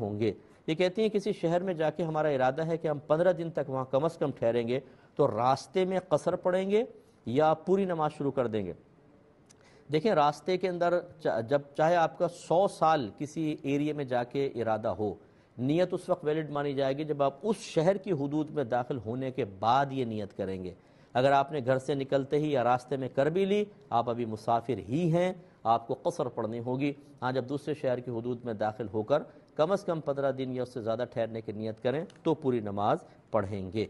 होंगे ये कहती हैं किसी शहर में जाके हमारा इरादा है कि हम पंद्रह दिन तक वहाँ कम अज़ कम ठहरेंगे तो रास्ते में कसर पड़ेंगे या पूरी नमाज शुरू कर देंगे देखें रास्ते के अंदर जब चाहे आपका सौ साल किसी एरिए में जाके इरादा हो नीयत उस वक्त वैलिड मानी जाएगी जब आप उस शहर की हदूद में दाखिल होने के बाद ये नीयत करेंगे अगर आपने घर से निकलते ही या रास्ते में कर भी ली आप अभी मुसाफिर ही हैं आपको कसर पड़नी होगी हाँ जब दूसरे शहर की हदूद में दाखिल होकर कम अज़ कम पंद्रह दिन या उससे ज़्यादा ठहरने की नीयत करें तो पूरी नमाज पढ़ेंगे